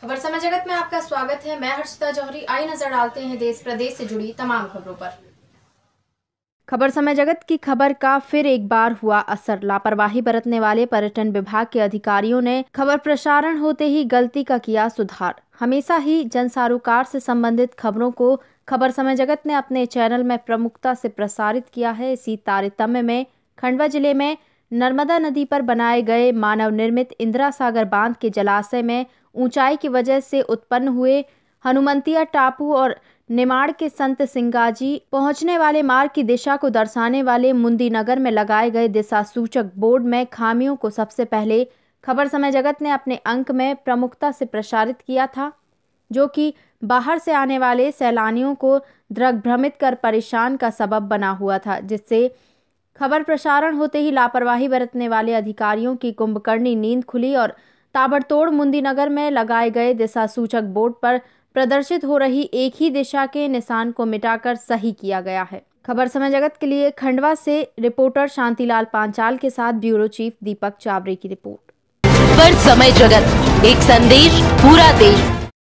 खबर समय जगत में आपका स्वागत है मैं हर्षिता जौहरी आई नजर डालते हैं देश प्रदेश से जुड़ी तमाम खबरों पर खबर समय जगत की खबर का फिर एक बार हुआ असर लापरवाही बरतने वाले पर्यटन विभाग के अधिकारियों ने खबर प्रसारण होते ही गलती का किया सुधार हमेशा ही जन सारोकार से संबंधित खबरों को खबर समय जगत ने अपने चैनल में प्रमुखता से प्रसारित किया है इसी तारतम्य में खंडवा जिले में नर्मदा नदी पर बनाए गए मानव निर्मित इंदिरा सागर बांध के जलाशय में ऊंचाई की वजह से उत्पन्न हुए हनुमंतिया टापू और निमाड़ के संत सिंगाजी पहुंचने वाले मार्ग की दिशा को दर्शाने वाले मुंदी नगर में लगाए गए दिशा सूचक बोर्ड में खामियों को सबसे पहले खबर समय जगत ने अपने अंक में प्रमुखता से प्रसारित किया था जो कि बाहर से आने वाले सैलानियों को द्रग भ्रमित कर परेशान का सबब बना हुआ था जिससे खबर प्रसारण होते ही लापरवाही बरतने वाले अधिकारियों की कुंभकर्णी नींद खुली और ताबड़तोड़ मुंदी नगर में लगाए गए दिशा सूचक बोर्ड पर प्रदर्शित हो रही एक ही दिशा के निशान को मिटाकर सही किया गया है खबर समय जगत के लिए खंडवा से रिपोर्टर शांतिलाल पांचाल के साथ ब्यूरो चीफ दीपक चावरे की रिपोर्ट खबर समय जगत एक संदेश पूरा देश